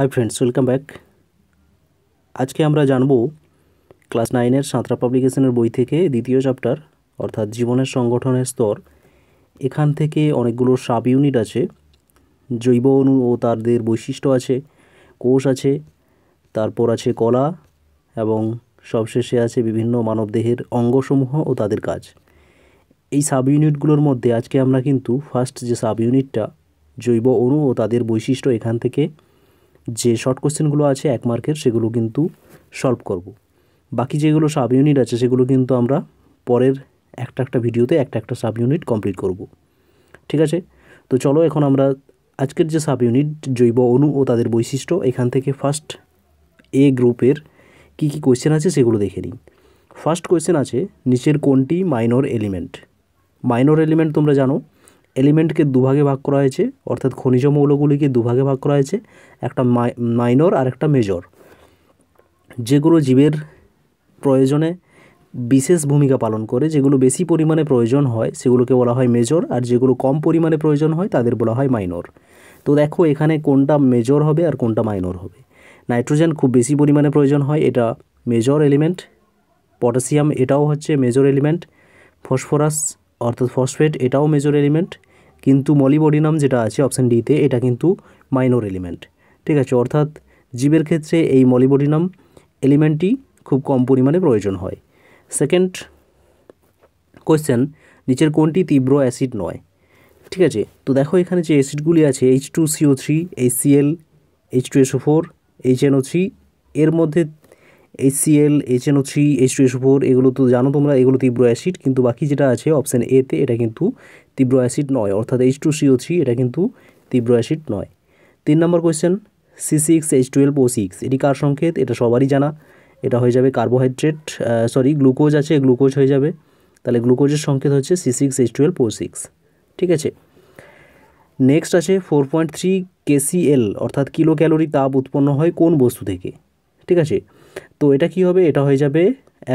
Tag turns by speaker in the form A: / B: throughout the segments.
A: Hi friends welcome back আজকে আমরা জানব ক্লাস নাইনের সাঁতরা পাবলিকেশনের বই থেকে দ্বিতীয় চ্যাপ্টার অর্থাৎ জীবনের সংগঠনের স্তর এখান থেকে অনেকগুলো সাব ইউনিট আছে জৈব অণু ও তাদের বৈশিষ্ট্য আছে কোষ আছে তারপর আছে কলা এবং সবশেষে আছে বিভিন্ন মানবদেহের অঙ্গসমূহ ও তাদের কাজ এই সাব ইউনিটগুলোর মধ্যে আজকে আমরা কিন্তু ফার্স্ট যে সাব ইউনিটটা জৈব অণু ও তাদের বৈশিষ্ট্য এখান থেকে যে শর্ট কোশ্চেনগুলো আছে এক মার্কের সেগুলো কিন্তু সলভ করব। বাকি যেগুলো সাব ইউনিট আছে সেগুলো কিন্তু আমরা পরের একটা একটা ভিডিওতে একটা একটা সাব ইউনিট কমপ্লিট করব। ঠিক আছে তো চলো এখন আমরা আজকের যে সাব ইউনিট জৈব অণু ও তাদের বৈশিষ্ট্য এখান থেকে ফার্স্ট এ গ্রুপের কি কি কোয়েশ্চেন আছে সেগুলো দেখে নিই ফার্স্ট কোয়েশ্চেন আছে নিচের কোনটি মাইনর এলিমেন্ট মাইনর এলিমেন্ট তোমরা জানো এলিমেন্টকে দুভাগে ভাগ করা হয়েছে অর্থাৎ খনিজ মৌলগুলিকে দুভাগে ভাগ করা হয়েছে একটা মাইনর আর একটা মেজর যেগুলো জীবের প্রয়োজনে বিশেষ ভূমিকা পালন করে যেগুলো বেশি পরিমাণে প্রয়োজন হয় সেগুলোকে বলা হয় মেজর আর যেগুলো কম পরিমাণে প্রয়োজন হয় তাদের বলা হয় মাইনর তো দেখো এখানে কোনটা মেজর হবে আর কোনটা মাইনর হবে নাইট্রোজেন খুব বেশি পরিমাণে প্রয়োজন হয় এটা মেজর এলিমেন্ট পটাশিয়াম এটাও হচ্ছে মেজর এলিমেন্ট ফসফরাস অর্থাৎ ফসফেট এটাও মেজর এলিমেন্ট কিন্তু মলিবডিনাম যেটা আছে অপশান ডিতে এটা কিন্তু মাইনর এলিমেন্ট ঠিক আছে অর্থাৎ জীবের ক্ষেত্রে এই মলিবডিনাম এলিমেন্টটি খুব কম পরিমাণে প্রয়োজন হয় সেকেন্ড কোয়েশ্চেন নিচের কোনটি তীব্র অ্যাসিড নয় ঠিক আছে তো দেখো এখানে যে অ্যাসিডগুলি আছে H two CO three H Cl H two SO four H O three এর মধ্যে HCl HNO three H two SO four এগুলো তো জানো তোমরা এগুলো তীব্র অ্যাসিড কিন্তু বাকি যেটা আছে অপশান এতে এটা কিন্তু তীব্র অ্যাসিড নয় অর্থাৎ এইচ টু সিও থ্রি এটা কিন্তু তীব্র অ্যাসিড নয় তিন নম্বর question C six H twelve O six এটি কার সংকেত এটা সবারই জানা এটা হয়ে যাবে কার্বোহাইড্রেট সরি গ্লুকোজ আছে গ্লুকোজ হয়ে যাবে তাহলে গ্লুকোজের সংকেত হচ্ছে C six H twelve O six ঠিক আছে নেক্সট আছে ফোর পয়েন্ট থ্রি কেসিএল অর্থাৎ কিলো ক্যালোরি তাপ উৎপন্ন হয় কোন বস্তু থেকে ঠিক আছে তো এটা কি হবে এটা হয়ে যাবে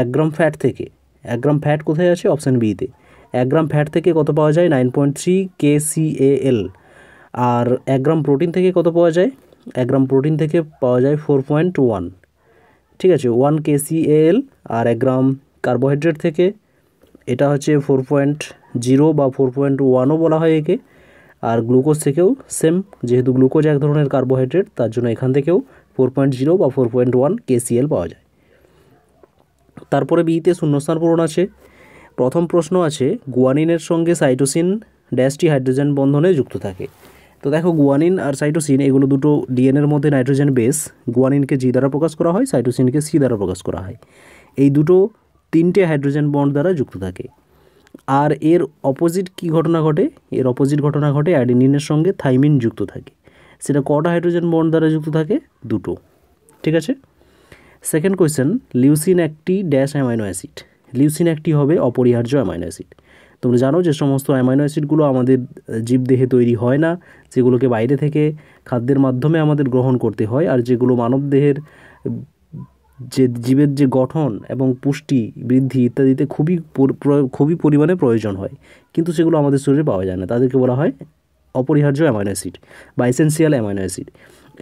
A: এক গ্রাম ফ্যাট থেকে এক গ্রাম ফ্যাট কোথায় আছে অপশান বিতে এক গ্রাম ফ্যাট থেকে কত পাওয়া যায় nine point three K C A L আর এক গ্রাম প্রোটিন থেকে কত পাওয়া যায় এক গ্রাম প্রোটিন থেকে পাওয়া যায় ফোর পয়েন্ট ওয়ান ঠিক আছে one K C A L আর এক গ্রাম কার্বোহাইড্রেট থেকে এটা হচ্ছে ফোর পয়েন্ট জিরো বা ফোর পয়েন্ট ওয়ানও বলা হয় একে আর গ্লুকোজ থেকেও সেম যেহেতু গ্লুকোজ এক ধরনের কার্বোহাইড্রেট তার জন্য এখান থেকেও ফোর পয়েন্ট জিরো বা ফোর পয়েন্ট ওয়ান কেসিএল পাওয়া যায় তারপরে বিতে শূন্যস্থান পূরণ আছে প্রথম প্রশ্ন আছে গুয়ানিনের সঙ্গে সাইটোসিন ড্যাশটি হাইড্রোজেন বন্ধনে যুক্ত থাকে তো দেখো গুয়ানিন আর সাইটোসিন এগুলো দুটো ডিএনএর মধ্যে নাইট্রোজেন বেস গুয়ানিনকে জি দ্বারা প্রকাশ করা হয় সাইটোসিনকে সি দ্বারা প্রকাশ করা হয় এই দুটো তিনটে হাইড্রোজেন বন্ড দ্বারা যুক্ত থাকে আর এর অপোজিট কি ঘটনা ঘটে এর অপোজিট ঘটনা ঘটে অ্যাডিনিনের সঙ্গে থাইমিন যুক্ত থাকে সেটা কটা হাইড্রোজেন বন্ড দ্বারা যুক্ত থাকে দুটো ঠিক আছে সেকেন্ড কোয়েশ্চেন লিউসিন একটি ড্যাশ অ্যামাইনো অ্যাসিড লিউসিন একটি হবে অপরিহার্য অ্যামাইনো অ্যাসিড তোমরা জানো যে সমস্ত অ্যামাইনো অ্যাসিডগুলো আমাদের জীবদেহে তৈরি হয় না যেগুলোকে বাইরে থেকে খাদ্যের মাধ্যমে আমাদের গ্রহণ করতে হয় আর যেগুলো মানবদেহের যে জীবের যে গঠন এবং পুষ্টি বৃদ্ধি ইত্যাদিতে খুবই খুবই পরিমাণে প্রয়োজন হয় কিন্তু সেগুলো আমাদের শরীরে পাওয়া যায় না তাদেরকে বলা হয় অপরিহার্য অ্যামাইনো অ্যাসিড বা এসেন্সিয়াল অ্যামাইনো অ্যাসিড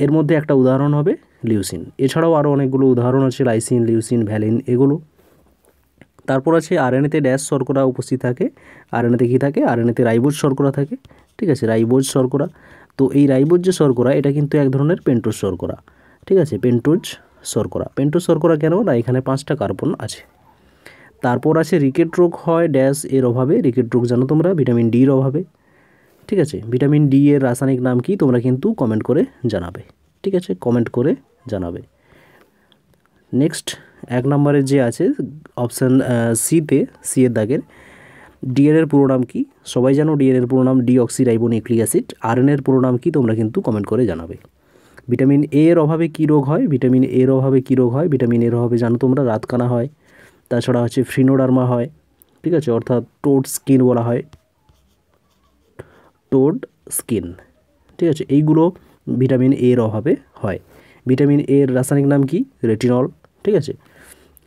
A: এর মধ্যে একটা উদাহরণ হবে লিউসিন এছাড়াও আরও অনেকগুলো উদাহরণ আছে লাইসিন লিউসিন ভ্যালিন এগুলো তারপর আছে আরএনএতে ড্যাশ শর্করা উপস্থিত থাকে আরএনএতে কী থাকে আরএনএতে রাইবোজ শর্করা থাকে ঠিক আছে রাইবোজ শর্করা তো এই রাইবোজ যে শর্করা এটা কিন্তু এক ধরনের পেন্টোজ শর্করা ঠিক আছে পেন্টোজ শর্করা পেন্টোজ শর্করা কেন না এখানে পাঁচটা কার্বন আছে তারপর আছে রিকেট রোগ হয় ড্যাশ এর অভাবে রিকেট রোগ জানো তোমরা ভিটামিন ডির অভাবে ঠিক আছে ভিটামিন ডি এর রাসায়নিক নাম কি তোমরা কিন্তু কমেন্ট করে জানাবে ঠিক আছে কমেন্ট করে জানাবে নেক্সট এক নম্বরে যে আছে অপশান সিতে সি এর দাগের ডিএন এর পুরো নাম কি সবাই জানো ডিএন এর পুরো নাম নিউক্লিক অ্যাসিড আরএন এর পুরো নাম কি তোমরা কিন্তু কমেন্ট করে জানাবে ভিটামিন এ এর অভাবে কী রোগ হয় ভিটামিন এর অভাবে কী রোগ হয় ভিটামিন এর অভাবে জানো তোমরা রাতকানা হয় তাছাড়া হচ্ছে ফ্রিনোডার্মা হয় ঠিক আছে অর্থাৎ টোট স্কিন বলা হয় টোড স্কিন ঠিক আছে এইগুলো ভিটামিন এর অভাবে হয় ভিটামিন এর রাসায়নিক নাম কি রেটিনল ঠিক আছে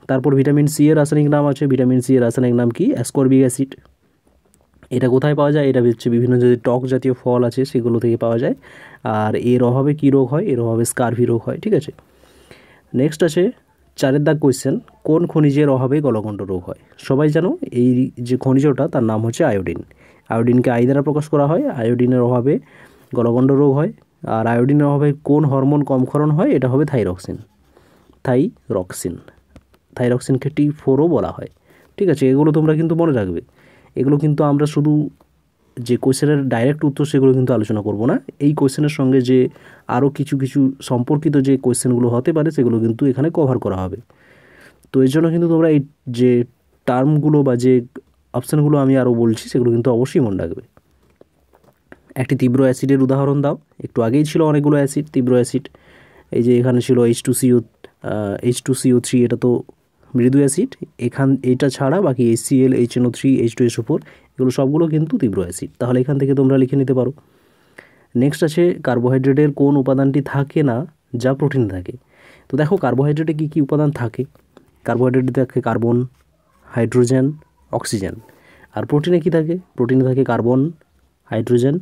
A: তারপর ভিটামিন সি এর রাসায়নিক নাম আছে ভিটামিন সি এর রাসায়নিক নাম কি অ্যাসকর্বিক অ্যাসিড এটা কোথায় পাওয়া যায় এটা হচ্ছে বিভিন্ন যদি টক জাতীয় ফল আছে সেগুলো থেকে পাওয়া যায় আর এর অভাবে কী রোগ হয় এর অভাবে স্কারভি রোগ হয় ঠিক আছে নেক্সট আছে চারের দাগ কোয়েশ্চেন কোন খনিজের অভাবে গলগণ্ড রোগ হয় সবাই জানো এই যে খনিজটা তার নাম হচ্ছে আয়োডিন আয়োডিনকে আই দ্বারা প্রকাশ করা হয় আয়োডিনের অভাবে গলগণ্ড রোগ হয় আর আয়োডিনের অভাবে কোন হরমোন কম ক্ষরণ হয় এটা হবে থাইরক্সিন থাইরক্সিন থাইরক্সিনকে টি ফোরও বলা হয় ঠিক আছে এগুলো তোমরা কিন্তু মনে রাখবে এগুলো কিন্তু আমরা শুধু যে কোয়েশ্চেনের ডাইরেক্ট উত্তর সেগুলো কিন্তু আলোচনা করব না এই কোয়েশ্চেনের সঙ্গে যে আরও কিছু কিছু সম্পর্কিত যে কোয়েশ্চেনগুলো হতে পারে সেগুলো কিন্তু এখানে কভার করা হবে তো এর জন্য কিন্তু তোমরা এই যে টার্মগুলো বা যে অপশানগুলো আমি আরও বলছি সেগুলো কিন্তু অবশ্যই মনে রাখবে একটি তীব্র অ্যাসিডের উদাহরণ দাও একটু আগেই ছিল অনেকগুলো অ্যাসিড তীব্র অ্যাসিড এই যে এখানে ছিল H two CO H two CO three এটা তো মৃদু অ্যাসিড এখান এটা ছাড়া বাকি H Cl H NO three H two SO four এগুলো সবগুলো কিন্তু তীব্র অ্যাসিড তাহলে এখান থেকে তোমরা লিখে নিতে পারো নেক্সট আছে কার্বোহাইড্রেটের কোন উপাদানটি থাকে না যা প্রোটিন থাকে তো দেখো কার্বোহাইড্রেটে কী কী উপাদান থাকে কার্বোহাইড্রেটে থাকে কার্বন হাইড্রোজেন অক্সিজেন আর প্রোটিনে কি থাকে প্রোটিনে থাকে কার্বন হাইড্রোজেন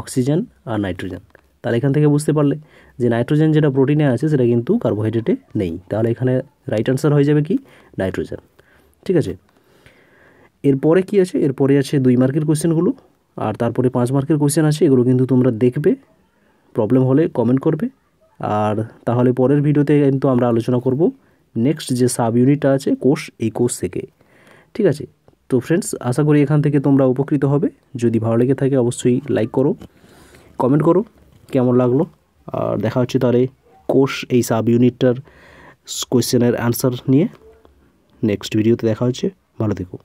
A: অক্সিজেন আর নাইট্রোজেন তাহলে এখান থেকে বুঝতে পারলে যে নাইট্রোজেন যেটা প্রোটিনে আছে সেটা কিন্তু কার্বোহাইড্রেটে নেই তাহলে এখানে রাইট অ্যান্সার হয়ে যাবে কি নাইট্রোজেন ঠিক আছে এরপরে কি আছে এরপরে আছে দুই মার্কের কোশ্চেনগুলো আর তারপরে পাঁচ মার্কের কোশ্চেন আছে এগুলো কিন্তু তোমরা দেখবে প্রবলেম হলে কমেন্ট করবে আর তাহলে পরের ভিডিওতে কিন্তু আমরা আলোচনা করব নেক্সট যে সাব ইউনিটটা আছে কোষ এই কোষ থেকে ঠিক আছে তো ফ্রেন্ডস আশা করি এখান থেকে তোমরা উপকৃত হবে যদি ভালো লেগে থাকে অবশ্যই লাইক করো কমেন্ট করো কেমন লাগলো আর দেখা হচ্ছে তাহলে কোর্স এই সাব ইউনিটটার কোয়েশ্চেনের অ্যান্সার নিয়ে নেক্সট ভিডিওতে দেখা হচ্ছে ভালো থেকো